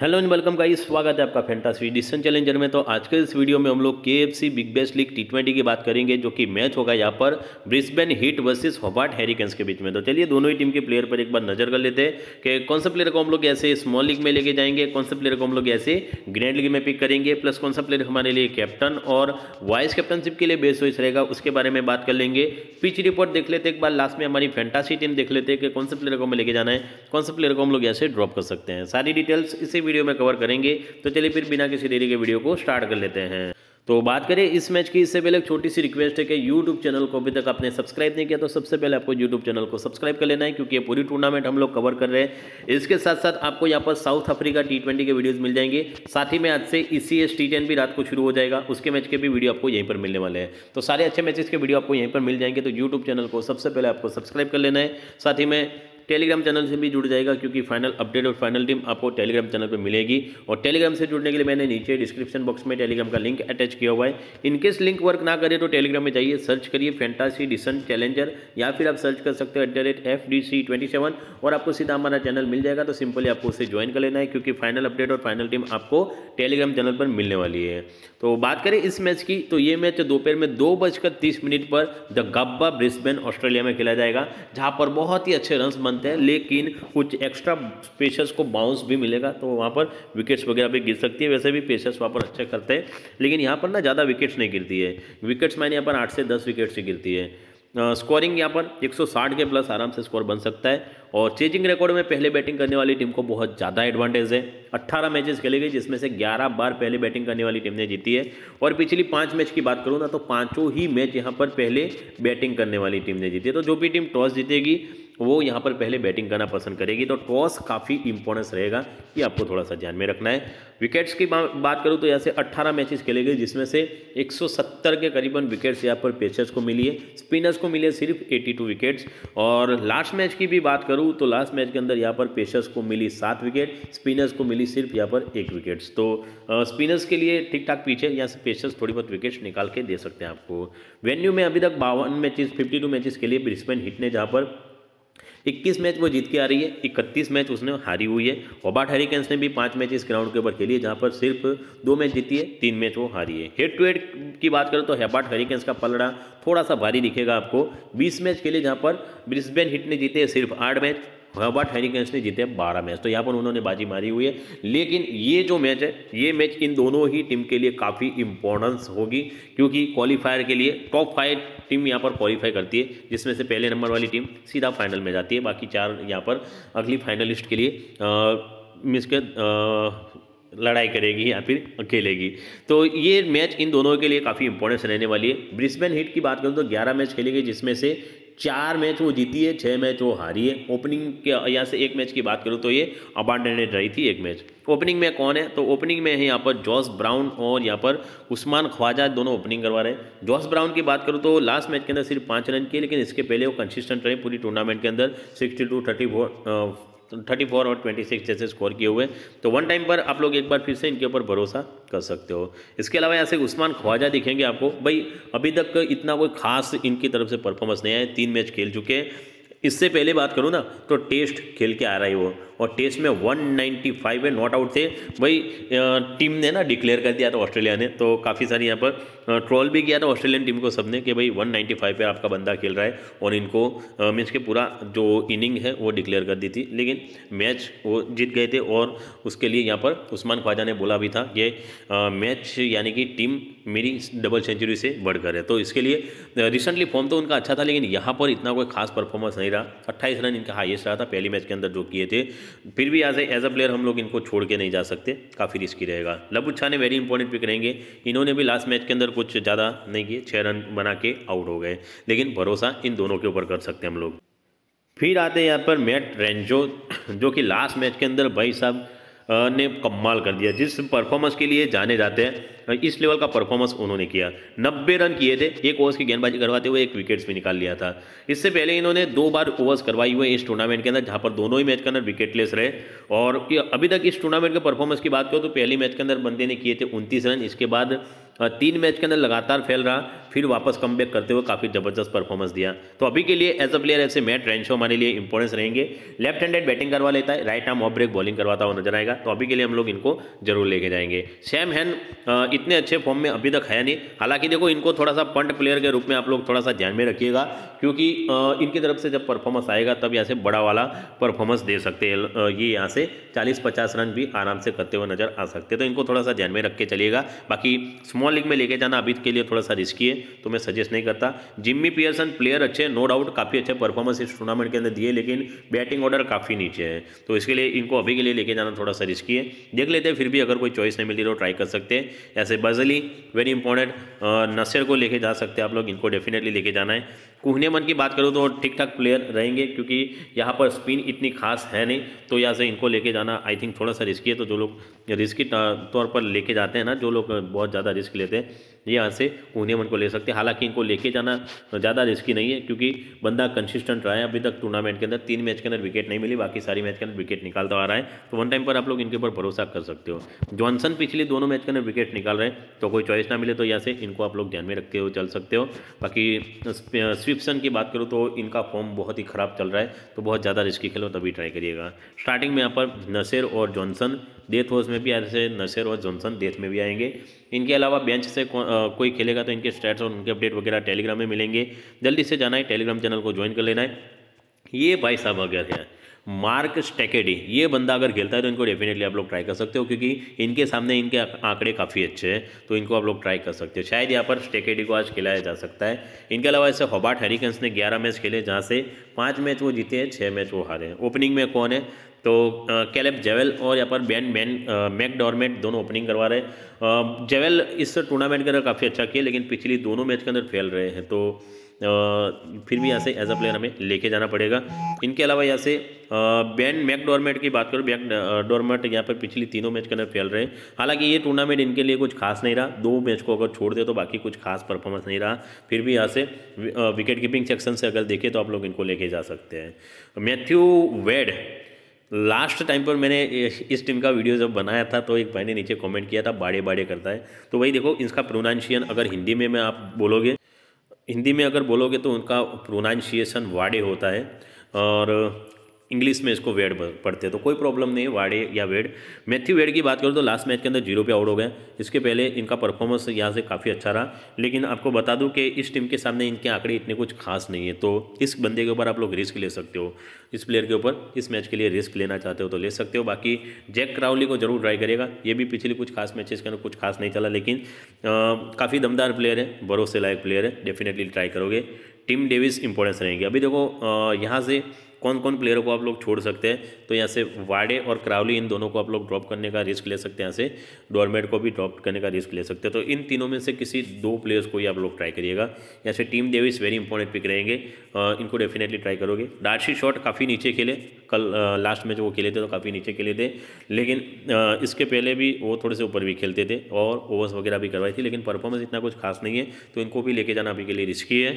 hello and welcome का स्वागत है आपका फैंटासी डिस्टन चैलेंजर में तो आज के इस वीडियो में हम लोग के big bash league T twenty की बात करेंगे जो कि मैच होगा यहाँ पर Brisbane heat versus Hobart Hurricanes के बीच में तो चलिए दोनों ही टीम के प्लेयर पर एक बार नजर कर लेते हैं कि कौन सा प्लेयर को हम लोग ऐसे स्मॉल लीग में लेके जाएंगे कौन सा प्लेयर को हम लोग ऐसे ग्रैंड लीग में पिक करेंगे प्लस कौन सा प्लेयर हमारे लिए कैप्टन और वाइस कैप्टनशिप के लिए बेस्ट वॉइस रहेगा उसके बारे में बात कर लेंगे पिच रिपोर्ट देख लेते एक बार लास्ट में हमारी फैंटासी टीम देख लेते हैं कि कौन सा प्लेयर को हमें लेके जाना है कौन सा प्लेयर को हम लोग ऐसे ड्रॉप कर सकते हैं सारी डिटेल्स इसी वीडियो में कवर करेंगे तो चलिए फिर बिना किसी देरी के वीडियो को स्टार्ट कर लेते हैं तो बात करें इस मैच की इससे पहले एक छोटी सी रिक्वेस्ट है कि यूट्यूब चैनल को अभी तक आपने सब्सक्राइब नहीं किया तो सबसे पहले आपको यूट्यूब चैनल को सब्सक्राइब कर लेना है क्योंकि ये पूरी टूर्नामेंट हम लोग कवर कर रहे हैं इसके साथ साथ आपको यहाँ पर साउथ अफ्रीका टी के वीडियोज़ मिल जाएंगे साथ ही में आज से ई सी एस भी रात को शुरू हो जाएगा उसके मैच के भी वीडियो आपको यहीं पर मिलने वाले हैं तो सारे अच्छे मैचेज़ के वीडियो आपको यहीं पर मिल जाएंगे तो यूट्यूब चैनल को सबसे पहले आपको सब्सक्राइब कर लेना है साथ ही में टेलीग्राम चैनल से भी जुड़ जाएगा क्योंकि फाइनल अपडेट और फाइनल टीम आपको टेलीग्राम चैनल पर मिलेगी और टेलीग्राम से जुड़ने के लिए मैंने नीचे डिस्क्रिप्शन बॉक्स में टेलीग्राम का लिंक अटैच किया हुआ है इनकेस लिंक वर्क ना करे तो टेलीग्राम में जाइए सर्च करिए फैंटासी डिसन चैलेंजर या फिर आप सर्च कर सकते हो at the rate F D C twenty seven और आपको सीधा हमारा चैनल मिल जाएगा तो सिंपली आपको उसे ज्वाइन कर लेना है क्योंकि फाइनल अपडेट और फाइनल टीम आपको टेलीग्राम चैनल पर मिलने वाली है तो बात करें इस मैच की तो ये मैच दोपहर में दो बजकर तीस मिनट पर द गब्बा ब्रिस्बेन ऑस्ट्रेलिया में खेला जाएगा जहां पर बहुत ही अच्छे रन बन मानते हैं लेकिन कुछ एक्स्ट्रा पेशर्स को बाउंस भी मिलेगा तो वहाँ पर विकेट्स वगैरह भी गिर सकती है वैसे भी पेशर्स वहाँ पर अच्छे करते हैं लेकिन यहाँ पर ना ज़्यादा विकेट्स नहीं गिरती है विकेट्स मैंने यहाँ पर आठ से दस विकेट से गिरती है स्कोरिंग यहाँ पर 160 के प्लस आराम से स्कोर बन सकता है और चेजिंग रिकॉर्ड में पहले बैटिंग करने वाली टीम को बहुत ज़्यादा एडवांटेज है 18 मैचेस खेले गए जिसमें से 11 बार पहले बैटिंग करने वाली टीम ने जीती है और पिछली पांच मैच की बात करूँ ना तो पाँचों ही मैच यहाँ पर पहले बैटिंग करने वाली टीम ने जीती है तो जो भी टीम टॉस जीतेगी वो यहाँ पर पहले बैटिंग करना पसंद करेगी तो टॉस काफ़ी इंपॉर्टेंस रहेगा ये आपको थोड़ा सा ध्यान में रखना है विकेट्स की बात करूँ तो यहाँ से 18 मैचेस खेले गए जिसमें से 170 के करीबन विकेट्स यहाँ पर पेचर्स को मिली है स्पिनर्स को मिले सिर्फ 82 विकेट्स और लास्ट मैच की भी बात करूँ तो लास्ट मैच के अंदर यहाँ पर पेशर्स को मिली सात विकेट स्पिनर्स को मिली सिर्फ यहाँ पर एक विकेट्स तो स्पिनर्स के लिए ठीक ठाक पीछे यहाँ से पेशर्स थोड़ी बहुत विकेट्स निकाल के दे सकते हैं आपको वेन्यू में अभी तक बावन मैचेस टू मैचेस के लिए ब्रिस्बेन हिट ने जहाँ पर इक्कीस मैच वो जीत के आ रही है इकतीस मैच उसने हारी हुई है होबार्ट हेरिकेंस ने भी पाँच मैच इस ग्राउंड के ऊपर खेली है जहाँ पर सिर्फ दो मैच जीती है तीन मैच वो हारी है हेड टू हेड की बात करें तो हेबाट हेरिकेंस का पलड़ा थोड़ा सा भारी दिखेगा आपको बीस मैच खेले जहाँ पर ब्रिस्बेन हिट ने जीते सिर्फ आठ मैच बट हरिकेंस ने जीते बारह मैच तो यहाँ पर उन्होंने बाजी मारी हुई है लेकिन ये जो मैच है ये मैच इन दोनों ही टीम के लिए काफ़ी इंपॉर्टेंस होगी क्योंकि क्वालिफायर के लिए टॉप फाइव टीम यहाँ पर क्वालिफाई करती है जिसमें से पहले नंबर वाली टीम सीधा फाइनल में जाती है बाकी चार यहाँ पर अगली फाइनलिस्ट के लिए मिस के लड़ाई करेगी या फिर खेलेगी तो ये मैच इन दोनों के लिए काफ़ी इंपॉर्टेंस रहने वाली है ब्रिस्बेन हिट की बात करूँ तो 11 मैच खेलेगी जिसमें से चार मैच वो जीती है छः मैच वो हारी है ओपनिंग के यहाँ से एक मैच की बात करूँ तो ये अबांडेड रही थी एक मैच ओपनिंग में कौन है तो ओपनिंग में है यहाँ पर जॉस ब्राउन और यहाँ पर उस्मान ख्वाजा दोनों ओपनिंग करवा रहे हैं जॉस ब्राउन की बात करूँ तो लास्ट मैच के अंदर सिर्फ पाँच रन किए लेकिन इसके पहले वो कंसिस्टेंट रहे पूरी टूर्नामेंट के अंदर sixty two thirty four thirty four और ट्वेंटी सिक्स जैसे स्कोर किए हुए तो वन टाइम पर आप लोग एक बार फिर से इनके ऊपर भरोसा कर सकते हो इसके अलावा यहाँ से उस्मान ख्वाजा दिखेंगे आपको भाई अभी तक इतना कोई खास इनकी तरफ से परफॉर्मेंस नहीं आए तीन मैच खेल चुके हैं इससे पहले बात करूँ ना तो टेस्ट खेल के आ रहा है वो और टेस्ट में 195 में नॉट आउट थे भाई टीम ने ना डिक्लेयर कर दिया था ऑस्ट्रेलिया ने तो काफ़ी सारी यहाँ पर ट्रोल भी किया था ऑस्ट्रेलियन टीम को सबने कि भाई 195 पे आपका बंदा खेल रहा है और इनको मीन्स के पूरा जो इनिंग है वो डिक्लेयर कर दी थी लेकिन मैच वो जीत गए थे और उसके लिए यहाँ पर उस्मान ख्वाजा ने बोला भी था कि मैच यानी कि टीम मेरी डबल सेंचुरी से बढ़कर है तो इसके लिए रिसेंटली फॉर्म तो उनका अच्छा था लेकिन यहाँ पर इतना कोई खास परफॉर्मेंस नहीं रहा अट्ठाईस रन इनका हाइएस्ट रहा था पहली मैच के अंदर जो किए थे फिर भी एज एज अ प्लेयर हम लोग इनको छोड़ के नहीं जा सकते काफ़ी रिस्की रहेगा लबुत छाने वेरी इंपॉर्टेंट पिक रहेंगे इन्होंने भी लास्ट मैच के अंदर कुछ ज़्यादा नहीं किए छः रन बना के आउट हो गए लेकिन भरोसा इन दोनों के ऊपर कर सकते हैं हम लोग फिर आते हैं यहाँ पर मैट रेंजो जो कि लास्ट मैच के अंदर भाई साहब ने कमाल कर दिया जिस परफॉर्मेंस के लिए जाने जाते हैं इस लेवल का परफॉर्मेंस उन्होंने किया नब्बे रन किए थे एक ओवर्स की गेंदबाजी करवाते हुए एक विकेट्स भी निकाल लिया था इससे पहले इन्होंने दो बार ओवर्स करवाई हुए इस टूर्नामेंट के अंदर जहाँ पर दोनों ही मैच के अंदर विकेटलेस रहे और अभी तक इस टूर्नामेंट के परफॉर्मेंस की बात करो तो पहले मैच के अंदर बंदे ने किए थे उनतीस रन इसके बाद हाँ, तीन मैच के अंदर लगातार फेल रहा फिर वापस कम करते हुए काफ़ी ज़बरदस्त परफॉर्मेंस दिया तो अभी के लिए एज अ प्लेयर ऐसे मैट रेंशो हमारे लिए इंपॉर्टेंस रहेंगे लेफ्ट हैंडेड बैटिंग करवा लेता है right arm off break bowling करवाता हुआ नजर आएगा तो अभी के लिए हम लोग इनको जरूर लेके जाएंगे सैम हैन इतने अच्छे फॉर्म में अभी तक है नहीं हालांकि देखो इनको थोड़ा सा पंट प्लेयर के रूप में आप लोग थोड़ा सा ध्यान में रखिएगा क्योंकि इनकी तरफ से जब परफॉर्मेंस आएगा तब यहाँ से बड़ा वाला परफॉर्मेंस दे सकते हैं ये यहाँ से चालीस पचास रन भी आराम से करते हुए नजर आ सकते हैं तो इनको थोड़ा सा ध्यान में रख के चलिएगा बाकी स्मॉल स्मॉल लीग में लेके जाना अभी के लिए थोड़ा सा रिस्की है तो मैं सजेस्ट नहीं करता जिम्मी पियर्सन प्लेयर अच्छे नो डाउट काफ़ी अच्छे परफॉर्मेंस इस टूर्नामेंट के अंदर दिए लेकिन बैटिंग ऑर्डर काफ़ी नीचे है तो इसके लिए इनको अभी के लिए लेके जाना थोड़ा सा रिस्की है देख लेते हैं फिर भी अगर कोई चॉइस नहीं मिली तो ट्राई कर सकते हैं ऐसे बजली वेरी इंपॉर्टेंट नसर को लेके जा सकते हैं आप लोग इनको डेफिनेटली लेके जाना है कोहनेमन की बात करूँ तो ठीक ठाक प्लेयर रहेंगे क्योंकि यहाँ पर स्पिन इतनी खास है नहीं तो यहाँ से इनको लेके जाना आई थिंक थोड़ा सा रिस्की है तो जो लोग रिस्की तौर पर लेके जाते हैं ना जो लोग बहुत ज़्यादा रिस्क लेते हैं ये यहाँ से उन्हें मन को ले सकते हैं हालांकि इनको लेके जाना ज़्यादा रिस्की नहीं है क्योंकि बंदा कंसिस्टेंट रहा है अभी तक टूर्नामेंट के अंदर तीन मैच के अंदर विकेट नहीं मिली बाकी सारी मैच के अंदर विकेट निकालता आ रहा है तो वन टाइम पर आप लोग इनके ऊपर भरोसा कर सकते हो जॉनसन पिछले दोनों मैच के अंदर विकेट निकाल रहे हैं तो कोई चॉइस ना मिले तो यहाँ से इनको आप लोग ध्यान में रखते हो चल सकते हो बाकी स्विपसन की बात करूँ तो इनका फॉर्म बहुत ही खराब चल रहा है तो बहुत ज़्यादा रिस्की खेलो तभी ट्राई करिएगा स्टार्टिंग में यहाँ पर नसेर और जॉनसन डेथ वॉज में भी ऐसे नसर और जॉनसन डेथ में भी आएंगे इनके अलावा बेंच से को, आ, कोई खेलेगा तो इनके स्टैट्स और उनके अपडेट वगैरह टेलीग्राम में मिलेंगे जल्दी से जाना है टेलीग्राम चैनल को ज्वाइन कर लेना है ये भाई साहब अगर हैं मार्क स्टेकेडी ये बंदा अगर खेलता है तो इनको डेफिनेटली आप लोग ट्राई कर सकते हो क्योंकि इनके सामने इनके आंकड़े काफ़ी अच्छे हैं तो इनको आप लोग ट्राई कर सकते हो शायद यहाँ पर स्टेकेडी को आज खिलाया जा सकता है इनके अलावा ऐसे होबार्ट हेरिकन्स ने ग्यारह मैच खेले जहाँ से पाँच मैच वो जीते हैं छः मैच वो हारे हैं ओपनिंग में कौन है तो कैलेब जेवेल और यहाँ पर बैन मैन मैक डॉर्मेट दोनों ओपनिंग करवा रहे हैं जेवेल इस टूर्नामेंट के अंदर काफ़ी अच्छा किया लेकिन पिछली दोनों मैच के अंदर फेल रहे हैं तो आ, फिर भी यहाँ से एज अ प्लेयर हमें लेके जाना पड़ेगा इनके अलावा यहाँ से बैन मैक डॉर्मेट की बात करूँ बैक डॉर्मेट यहाँ पर पिछली तीनों मैच के अंदर फेल रहे हैं हालांकि ये टूर्नामेंट इनके लिए कुछ खास नहीं रहा दो मैच को अगर छोड़ दे तो बाकी कुछ खास परफॉर्मेंस नहीं रहा फिर भी यहाँ से विकेट कीपिंग सेक्शन से अगर देखें तो आप लोग इनको लेके जा सकते हैं मैथ्यू वेड लास्ट टाइम पर मैंने इस टीम का वीडियो जब बनाया था तो एक भाई ने नीचे कमेंट किया था बाड़े बाड़े करता है तो वही देखो इसका प्रोनाउंसिएशन अगर हिंदी में मैं आप बोलोगे हिंदी में अगर बोलोगे तो उनका प्रोनाउंसिएशन वाड़े होता है और इंग्लिश में इसको वेड पढ़ते हैं तो कोई प्रॉब्लम नहीं है वाड़े या वेड मैथ्यू वेड की बात करूँ तो लास्ट मैच के अंदर जीरो पे आउट हो गए इसके पहले इनका परफॉर्मेंस यहाँ से काफ़ी अच्छा रहा लेकिन आपको बता दूँ कि इस टीम के सामने इनके आंकड़े इतने कुछ खास नहीं है तो इस बंदे के ऊपर आप लोग रिस्क ले सकते हो इस प्लेयर के ऊपर इस मैच के लिए रिस्क लेना चाहते हो तो ले सकते हो बाकी जैक क्राउली को जरूर ट्राई करेगा ये भी पिछले कुछ खास मैचेस के अंदर कुछ खास नहीं चला लेकिन काफ़ी दमदार प्लेयर है भरोसे लायक प्लेयर है डेफिनेटली ट्राई करोगे टीम डेविस इंपॉर्टेंस रहेंगे अभी देखो यहाँ से कौन कौन प्लेयरों को आप लोग छोड़ सकते हैं तो यहाँ से वाडे और क्रावली इन दोनों को आप लोग ड्रॉप करने का रिस्क ले सकते हैं यहाँ से डोरमेट को भी ड्रॉप करने का रिस्क ले सकते हैं तो इन तीनों में से किसी दो प्लेयर्स को ही आप लोग ट्राई करिएगा यहाँ से Tim Davis very important pick रहेंगे इनको डेफिनेटली ट्राई करोगे डार्शी शॉट काफ़ी नीचे खेले कल लास्ट मैच वो खेले थे तो काफ़ी नीचे खेले थे लेकिन इसके पहले भी वो थोड़े से ऊपर भी खेलते थे और ओवर्स वगैरह भी करवाई थी लेकिन परफॉर्मेंस इतना कुछ खास नहीं है तो इनको भी लेके जाना अभी के लिए रिस्की है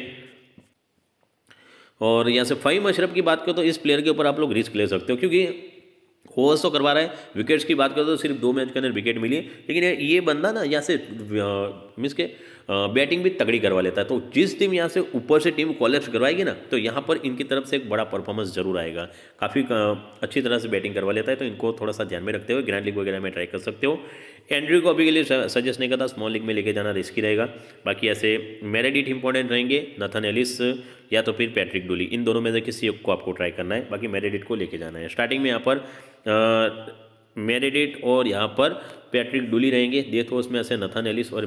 और यहाँ से फ़हीम अशरफ की बात करो तो इस प्लेयर के ऊपर आप लोग रिस्क ले सकते हो क्योंकि ओवर्स तो करवा रहा है विकेट्स की बात करें तो सिर्फ दो मैच के अंदर विकेट मिली लेकिन ये बंदा ना यहाँ से मीन्स के बैटिंग भी तगड़ी करवा लेता है तो जिस टीम यहाँ से ऊपर से टीम कॉलेप्स करवाएगी ना तो यहाँ पर इनकी तरफ से एक बड़ा परफॉर्मेंस जरूर आएगा काफ़ी अच्छी तरह से बैटिंग करवा लेता है तो इनको थोड़ा सा ध्यान में रखते हुए ग्रैंड लीग वगैरह में ट्राई कर सकते हो एंड्री को अभी के लिए सजेस्ट नहीं करता स्मॉल लीग में लेके जाना रिस्की रहेगा बाकी ऐसे मेरेडिट इंपॉर्टेंट रहेंगे नथन एलिस या तो फिर पैट्रिक डोली इन दोनों में से किसी एक को आपको ट्राई करना है बाकी मेरेडिट को लेके जाना है स्टार्टिंग में यहाँ पर मेरेडिट और यहाँ पर पैट्रिक डुली रहेंगे डेथ होस्ट तो में ऐसे नथन एलिस और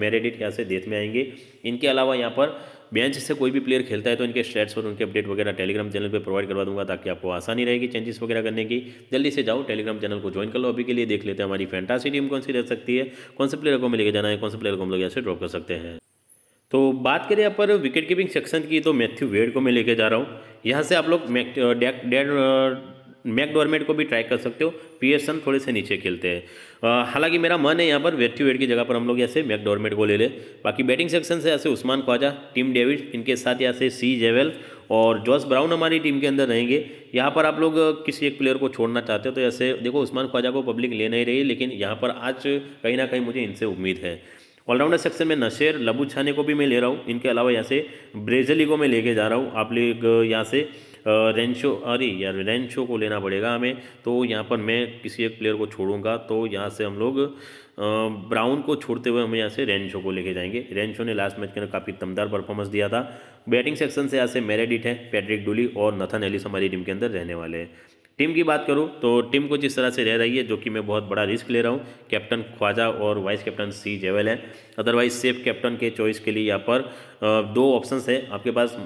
मेरेडिट यहाँ से डेथ में आएंगे इनके अलावा यहाँ पर बेंच से कोई भी प्लेयर खेलता है तो इनके स्टेट्स और उनके अपडेट वगैरह टेलीग्राम चैनल पे प्रोवाइड करवा दूंगा ताकि आपको आसानी रहेगी चेंजेस वगैरह करने की जल्दी से जाओ टेलीग्राम चैनल को ज्वाइन कर लो अभी के लिए देख लेते हैं हमारी फैंटासी टीम कौन सी रह सकती है कौन से प्लेयर को हमें लेके जाना है कौन से प्लेयर को हम लोग यहाँ से ड्रॉप कर सकते हैं तो बात करें यहाँ पर विकेट कीपिंग सेक्शन की तो मैथ्यू वेड को मैं लेके जा रहा हूँ यहाँ से आप लोग डेड मैकडोरमेट को भी ट्राई कर सकते हो पियर्सन थोड़े से नीचे खेलते हैं हालांकि मेरा मन है यहाँ पर वेट की जगह पर हम लोग ऐसे मैकडोरमेट को ले लें बाकी बैटिंग सेक्शन से ऐसे उस्मान ख्वाजा टीम डेविड इनके साथ यहाँ से सी जेवेल और जॉस ब्राउन हमारी टीम के अंदर रहेंगे यहाँ पर आप लोग किसी एक प्लेयर को छोड़ना चाहते हो तो ऐसे देखो उस्मान ख्वाजा को पब्लिक ले नहीं रही लेकिन यहाँ पर आज कहीं ना कहीं मुझे इनसे उम्मीद है ऑलराउंडर सेक्शन में नशेर लबू छाने को भी मैं ले रहा हूँ इनके अलावा यहाँ से ब्रेजली को मैं लेके जा रहा हूँ आप लोग यहाँ से रेंशो अरे यार रेंशो को लेना पड़ेगा हमें तो यहाँ पर मैं किसी एक प्लेयर को छोड़ूंगा तो यहाँ से हम लोग ब्राउन को छोड़ते हुए हम यहाँ से रेंशो को लेके जाएंगे रेंशो ने लास्ट मैच के अंदर काफ़ी दमदार परफॉर्मेंस दिया था बैटिंग सेक्शन से यहाँ से मेरेडिट है पैट्रिक डुली और नथन एलिस हमारी टीम के अंदर रहने वाले हैं टीम की बात करूँ तो टीम को जिस तरह से रह रही है जो कि मैं बहुत बड़ा रिस्क ले रहा हूँ कैप्टन ख्वाजा और वाइस कैप्टन सी जेवल है अदरवाइज सेफ कैप्टन के चॉइस के लिए यहाँ पर दो ऑप्शन है आपके पास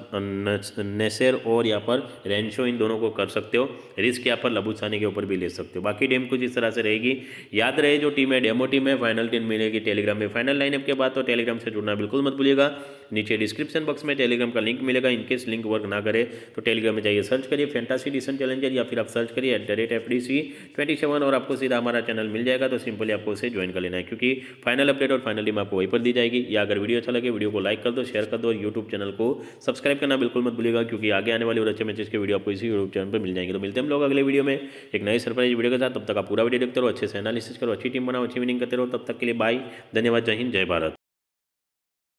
नेसेर और यहाँ पर रेंशो इन दोनों को कर सकते हो रिस्क यहाँ पर लबूसानी के ऊपर भी ले सकते हो बाकी टीम कुछ इस तरह से रहेगी याद रहे जो टीम है डेमो टीम है फाइनल टीम मिलेगी टेलीग्राम में फाइनल लाइनअप के बाद तो टेलीग्राम से जुड़ना बिल्कुल मत भूलिएगा नीचे डिस्क्रिप्शन बॉक्स में टेलीग्राम का लिंक मिलेगा इनकेस लिंक वर्क ना करे तो टेलीग्राम में जाइए सर्च करिए फैंटासी डिसन चैलेंजर या फिर आप सर्च करिए at the rate F D C twenty seven और आपको सीधा हमारा चैनल मिल जाएगा तो सिंपली आपको उसे ज्वाइन कर लेना है क्योंकि फाइनल अपडेट और फाइनल टीम आपको वहीं पर दी जाएगी या अगर वीडियो अच्छा लगे वीडियो को लाइक कर दो शेयर कर दो और यूट्यूब चैनल को सब्सक्राइब करना बिल्कुल मत भूलिएगा क्योंकि आगे आने वाले और अच्छे मैचेस के वीडियो आपको इसी यूट्यूब चैनल पर मिल जाएंगे तो मिलते हम लोग अगले वीडियो में एक नई सरप्राइज वीडियो के साथ तब तक आप पूरा वीडियो देखते रहो अच्छे से एनालिसिस करो अच्छी टीम बनाओ अच्छी विनिंग करते रहो तब तक के लिए बाय धन्यवाद जय हिंद जय भारत